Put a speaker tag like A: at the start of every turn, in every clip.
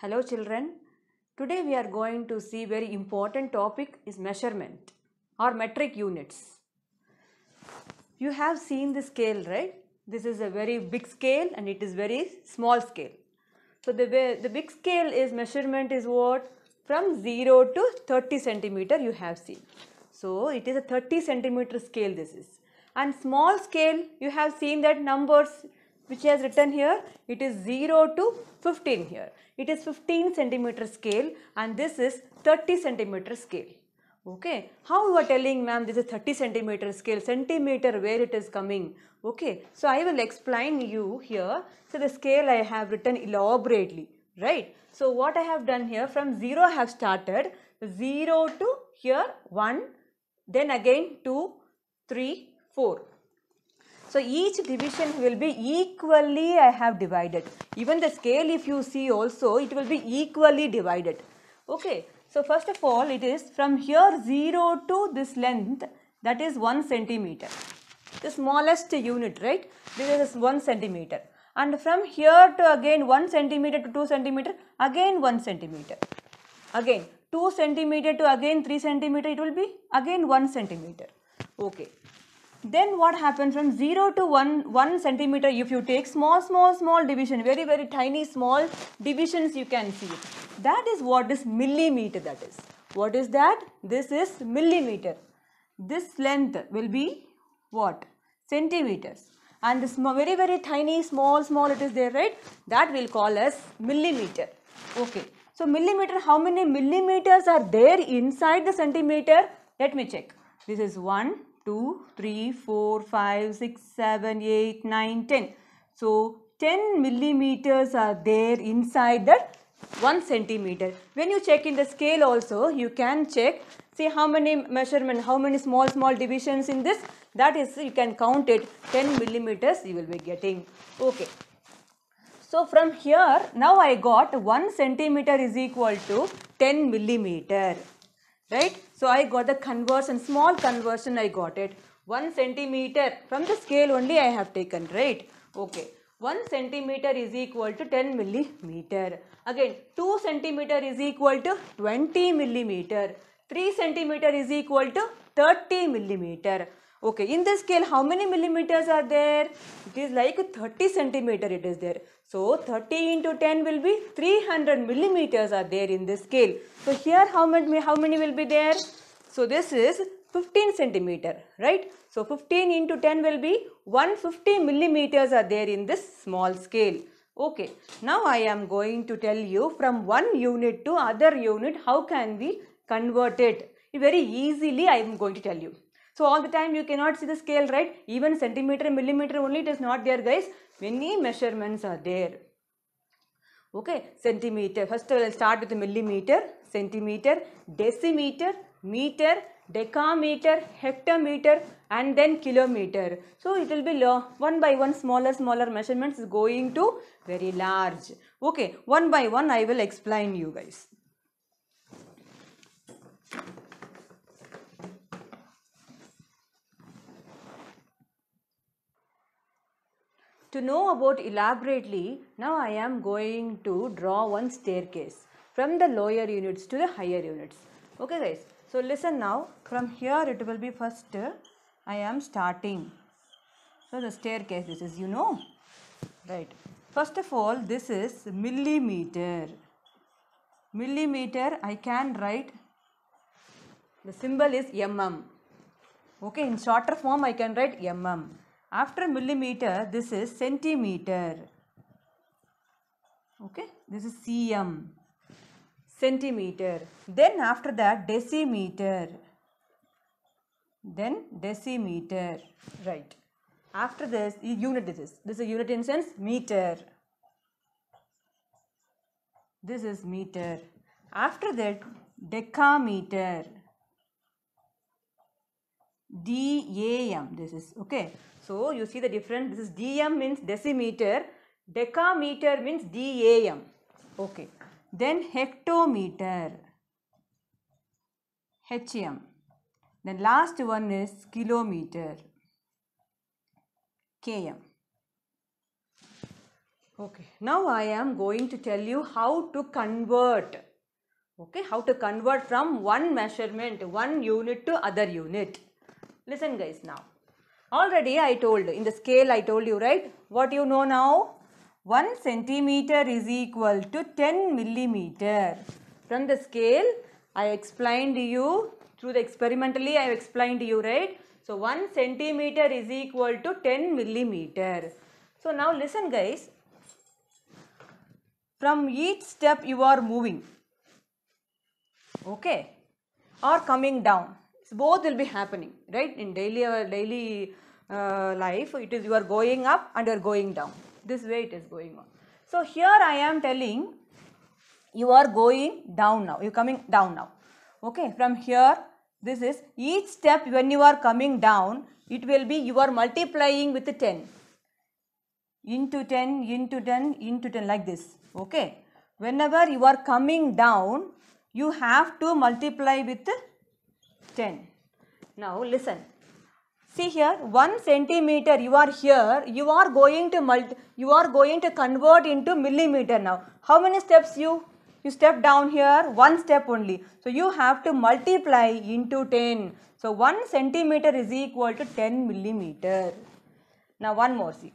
A: Hello children, today we are going to see very important topic is measurement or metric units. You have seen the scale right? This is a very big scale and it is very small scale. So the, way, the big scale is measurement is what? From 0 to 30 centimeter you have seen. So it is a 30 centimeter scale this is. And small scale you have seen that numbers which has written here it is 0 to 15 here it is 15 centimeter scale and this is 30 centimeter scale okay how you are telling ma'am this is 30 centimeter scale centimeter where it is coming okay so i will explain you here so the scale i have written elaborately right so what i have done here from 0 i have started 0 to here 1 then again 2 3 4 so each division will be equally I have divided. Even the scale if you see also it will be equally divided. Okay. So first of all it is from here 0 to this length that is 1 centimeter. The smallest unit right. This is 1 centimeter. And from here to again 1 centimeter to 2 centimeter again 1 centimeter. Again 2 centimeter to again 3 centimeter it will be again 1 centimeter. Okay then what happens from 0 to 1 1 centimeter if you take small small small division very very tiny small divisions you can see that is what is millimeter that is what is that this is millimeter this length will be what centimeters and this very very tiny small small it is there right that we'll call as millimeter okay so millimeter how many millimeters are there inside the centimeter let me check this is 1 2, 3, 4, 5, 6, 7, 8, 9, 10. So 10 millimeters are there inside that 1 centimeter. When you check in the scale also, you can check, see how many measurement, how many small, small divisions in this. That is, you can count it, 10 millimeters you will be getting. Okay. So from here, now I got 1 centimeter is equal to 10 millimeter, right? So I got the conversion, small conversion I got it. 1 centimeter from the scale only I have taken, right? Okay. 1 centimeter is equal to 10 millimeter. Again, 2 centimeter is equal to 20 millimeter. 3 centimeter is equal to 30 millimeter. Okay, in this scale, how many millimeters are there? It is like 30 centimeter it is there. So 30 into 10 will be 300 millimeters are there in this scale. So here how many, how many will be there? So this is 15 centimeter, right? So 15 into 10 will be 150 millimeters are there in this small scale. Okay, now I am going to tell you from one unit to other unit how can we convert it. Very easily I am going to tell you. So all the time you cannot see the scale, right? Even centimeter, millimeter only it is not there guys. Many measurements are there. Okay, centimeter. First of all, I'll start with the millimeter, centimeter, decimeter, meter, decameter, hectometer and then kilometer. So it will be low, one by one smaller smaller measurements is going to very large. Okay, one by one I will explain you guys. To know about elaborately, now I am going to draw one staircase from the lower units to the higher units. Okay guys, so listen now from here it will be first uh, I am starting. So the staircase this is you know, right. First of all this is millimeter. Millimeter I can write the symbol is mm. Okay in shorter form I can write mm after millimeter, this is centimeter. Okay, this is cm, centimeter. Then after that, decimeter. Then decimeter, right. After this, unit this is. This is unit in sense meter. This is meter. After that, decameter. D A M. This is okay. So you see the difference. This is dm means decimeter. Decameter means dam. Okay. Then hectometer. HM. Then last one is kilometer. KM. Okay. Now I am going to tell you how to convert. Okay. How to convert from one measurement, one unit to other unit. Listen guys now. Already I told, in the scale I told you, right? What you know now? 1 centimeter is equal to 10 millimeter. From the scale, I explained you, through the experimentally I have explained you, right? So 1 centimeter is equal to 10 millimeter. So now listen guys, from each step you are moving, okay, or coming down both will be happening, right? In daily uh, daily uh, life, it is you are going up and you are going down. This way it is going on. So here I am telling you are going down now. You are coming down now. Okay, from here this is each step when you are coming down, it will be you are multiplying with 10 into 10 into 10 into 10 like this okay whenever you are coming down you have to multiply with 10. Now listen. See here, 1 centimeter you are here, you are going to multi, you are going to convert into millimeter now. How many steps you? You step down here, one step only. So you have to multiply into 10. So 1 centimeter is equal to 10 millimeter. Now one more see.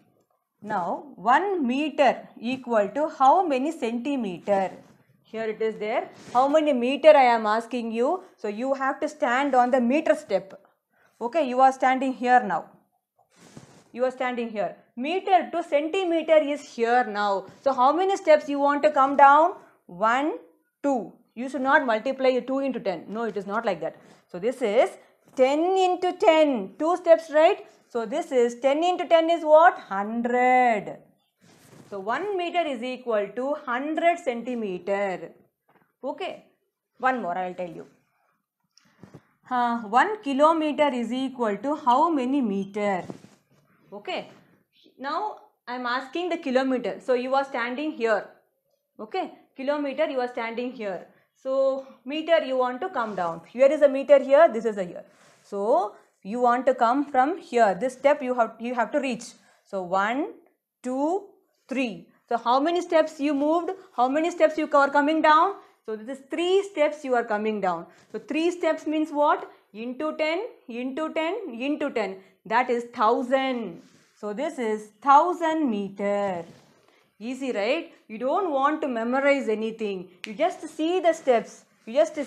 A: Now 1 meter equal to how many centimeter? Here it is there. How many meter I am asking you. So you have to stand on the meter step. Okay, you are standing here now. You are standing here. Meter to centimeter is here now. So how many steps you want to come down? 1, 2. You should not multiply 2 into 10. No, it is not like that. So this is 10 into 10. 2 steps, right? So this is 10 into 10 is what? 100. So 1 meter is equal to 100 centimeter. Okay. One more I will tell you. Uh, 1 kilometer is equal to how many meter? Okay. Now I am asking the kilometer. So you are standing here. Okay. Kilometer you are standing here. So meter you want to come down. Here is a meter here. This is a here. So you want to come from here. This step you have, you have to reach. So 1, 2, 3. So how many steps you moved? How many steps you are coming down? So this is 3 steps you are coming down. So 3 steps means what? Into 10, into 10, into 10. That is 1000. So this is 1000 meter. Easy, right? You don't want to memorize anything. You just see the steps. You just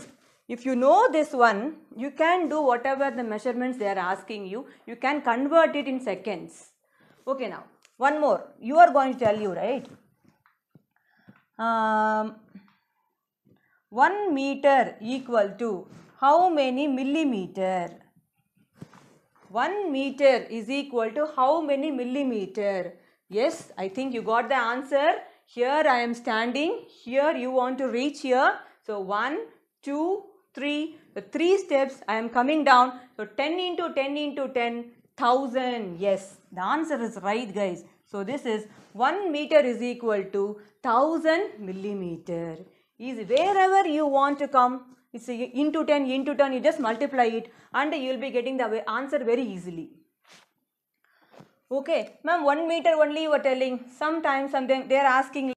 A: if you know this one, you can do whatever the measurements they are asking you. You can convert it in seconds. Okay now, one more you are going to tell you right um, 1 meter equal to how many millimeter 1 meter is equal to how many millimeter yes i think you got the answer here i am standing here you want to reach here so 1 2 3 the three steps i am coming down so 10 into 10 into 10 1000 yes the answer is right guys. So this is 1 meter is equal to 1000 millimeter. Is wherever you want to come, it's into 10, into 10, you just multiply it and you'll be getting the answer very easily. Okay, ma'am, 1 meter only you are telling. Sometimes, sometimes they are asking.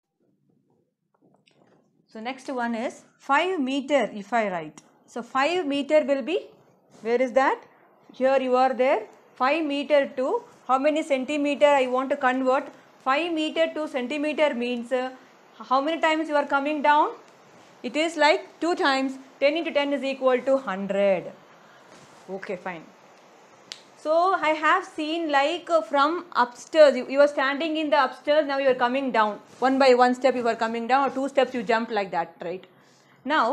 A: So next one is 5 meter if I write. So 5 meter will be, where is that? Here you are there, 5 meter to how many centimeter I want to convert 5 meter to centimeter means uh, how many times you are coming down it is like 2 times 10 into 10 is equal to 100 okay fine so I have seen like uh, from upstairs you, you are standing in the upstairs now you are coming down one by one step you are coming down or two steps you jump like that right now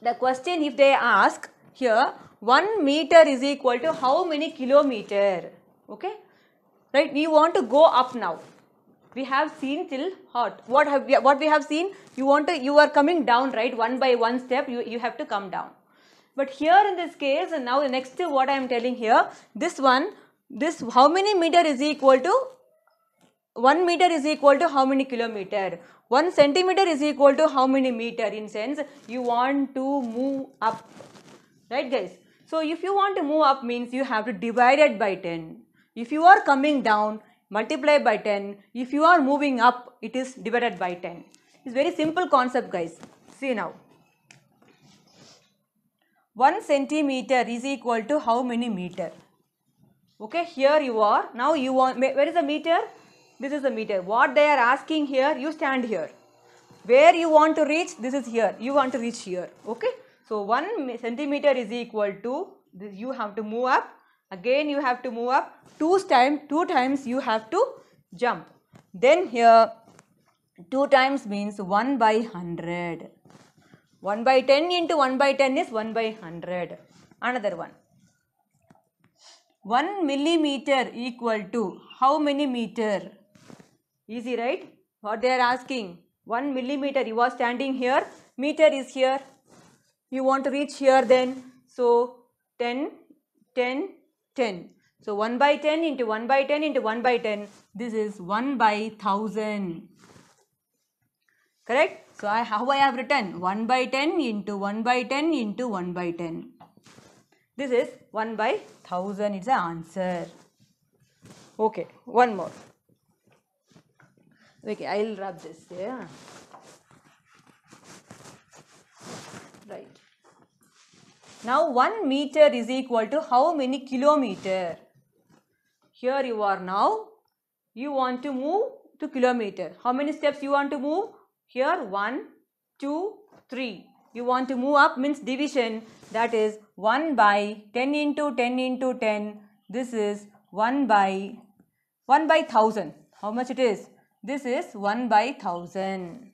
A: the question if they ask here 1 meter is equal to how many kilometer? Okay. Right. We want to go up now. We have seen till what? What have we, what we have seen? You want to, you are coming down, right? One by one step, you, you have to come down. But here in this case, and now next to what I am telling here, this one, this how many meter is equal to 1 meter is equal to how many kilometer 1 centimeter is equal to how many meter in sense you want to move up right guys so if you want to move up means you have to divide it by 10. If you are coming down, multiply by 10. If you are moving up, it is divided by 10. It's very simple concept guys. See now. 1 centimeter is equal to how many meter? Okay, here you are. Now you want, where is the meter? This is the meter. What they are asking here, you stand here. Where you want to reach, this is here. You want to reach here. Okay. So 1 centimeter is equal to this you have to move up again you have to move up two times two times you have to jump then here 2 times means 1 by 100 1 by 10 into 1 by 10 is 1 by 100 another one 1 millimeter equal to how many meter easy right what they are asking 1 millimeter you are standing here meter is here you want to reach here then. So 10, 10, 10. So 1 by 10 into 1 by 10 into 1 by 10. This is 1 by 1000. Correct? So I, how I have written 1 by 10 into 1 by 10 into 1 by 10. This is 1 by 1000. It's the answer. Okay, one more. Okay, I'll wrap this here. Now 1 meter is equal to how many kilometer? Here you are now. You want to move to kilometer. How many steps you want to move? Here 1, 2, 3. You want to move up means division. That is 1 by 10 into 10 into 10. This is 1 by 1 by 1000. How much it is? This is 1 by 1000.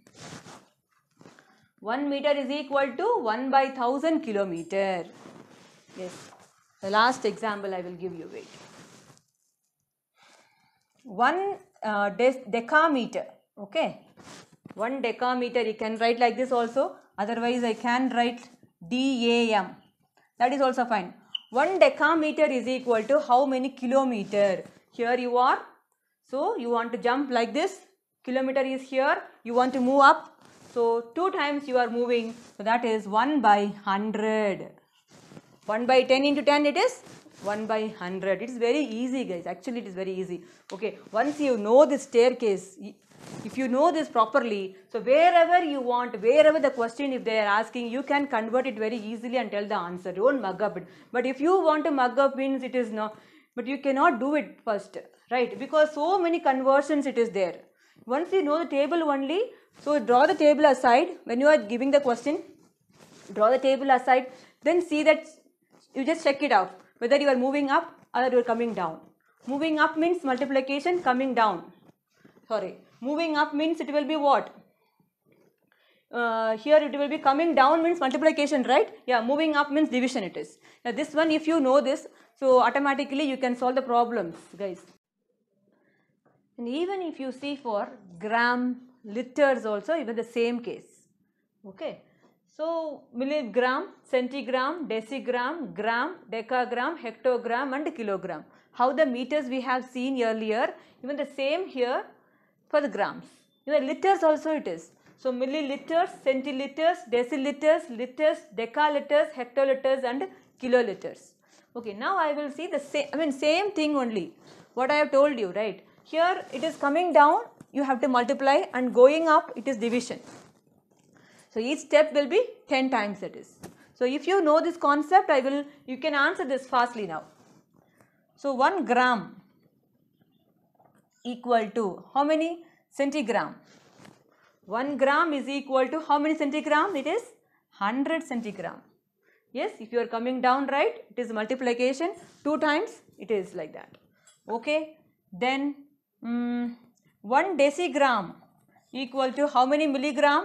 A: 1 meter is equal to 1 by 1000 kilometer. Yes. The last example I will give you. Wait. 1 uh, decameter. Okay. 1 decameter you can write like this also. Otherwise I can write DAM. That is also fine. 1 decameter is equal to how many kilometer? Here you are. So you want to jump like this. Kilometer is here. You want to move up so, 2 times you are moving, so that is 1 by 100. 1 by 10 into 10 it is 1 by 100. It is very easy guys, actually it is very easy. Okay, once you know this staircase, if you know this properly, so wherever you want, wherever the question if they are asking, you can convert it very easily and tell the answer. Don't mug up it. But if you want to mug up means it is not, but you cannot do it first, right? Because so many conversions it is there. Once you know the table only, so draw the table aside when you are giving the question draw the table aside then see that you just check it out whether you are moving up or you are coming down. Moving up means multiplication coming down sorry moving up means it will be what uh, here it will be coming down means multiplication right yeah moving up means division it is now this one if you know this so automatically you can solve the problems guys and even if you see for gram liters also even the same case. Okay. So, milligram, centigram, decigram, gram, decagram, hectogram and kilogram. How the meters we have seen earlier, even the same here for the grams. Even liters also it is. So, milliliters, centiliters, deciliters, liters, decaliters, hectoliters and kiloliters. Okay, now I will see the same, I mean same thing only, what I have told you, right. Here it is coming down you have to multiply and going up it is division. So each step will be 10 times that is. So if you know this concept I will you can answer this fastly now. So 1 gram equal to how many centigram? 1 gram is equal to how many centigram it is 100 centigram. Yes, if you are coming down right, it is multiplication 2 times, it is like that. Okay, then um, 1 decigram equal to how many milligram?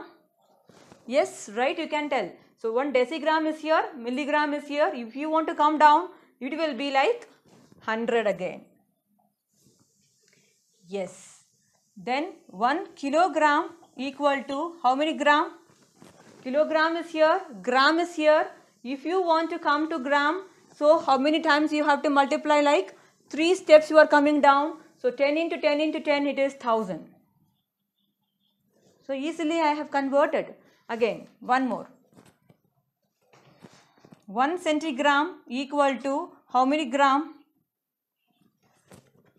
A: Yes, right, you can tell. So, 1 decigram is here, milligram is here. If you want to come down, it will be like 100 again. Yes. Then 1 kilogram equal to how many gram? Kilogram is here, gram is here. If you want to come to gram, so how many times you have to multiply like 3 steps you are coming down. So 10 into 10 into 10 it is 1000. So easily I have converted again one more. 1 centigram equal to how many gram?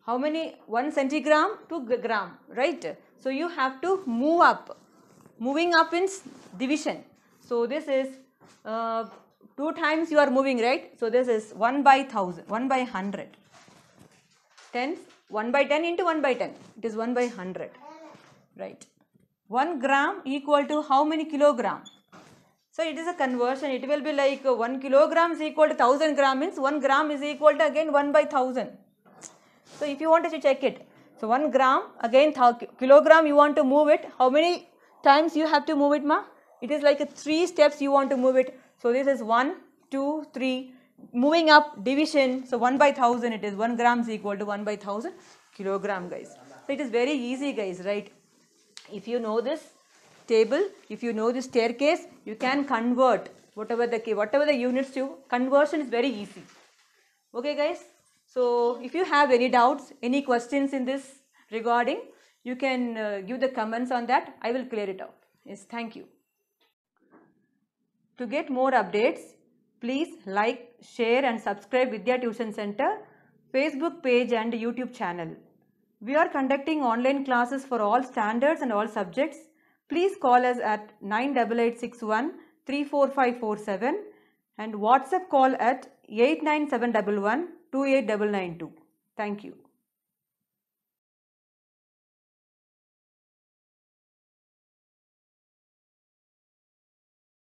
A: How many 1 centigram to gram right? So you have to move up. Moving up means division. So this is uh, 2 times you are moving right. So this is 1 by 1000 1 by 100. 10 1 by 10 into 1 by 10. It is 1 by 100. Right. 1 gram equal to how many kilogram? So it is a conversion. It will be like 1 kilogram is equal to 1000 gram means 1 gram is equal to again 1 by 1000. So if you want to check it. So 1 gram again kilogram you want to move it. How many times you have to move it ma? It is like 3 steps you want to move it. So this is 1, 2, 3 moving up division, so 1 by 1000 it is 1 grams equal to 1 by 1000 kilogram guys. So it is very easy guys, right? If you know this table, if you know this staircase, you can convert whatever the whatever the units you conversion is very easy. Okay guys? So if you have any doubts, any questions in this regarding, you can uh, give the comments on that. I will clear it out. Yes, thank you. To get more updates, Please like, share and subscribe Vidya Tuition Center Facebook page and YouTube channel. We are conducting online classes for all standards and all subjects. Please call us at 98861 34547 and WhatsApp call at 89711 28992. Thank you.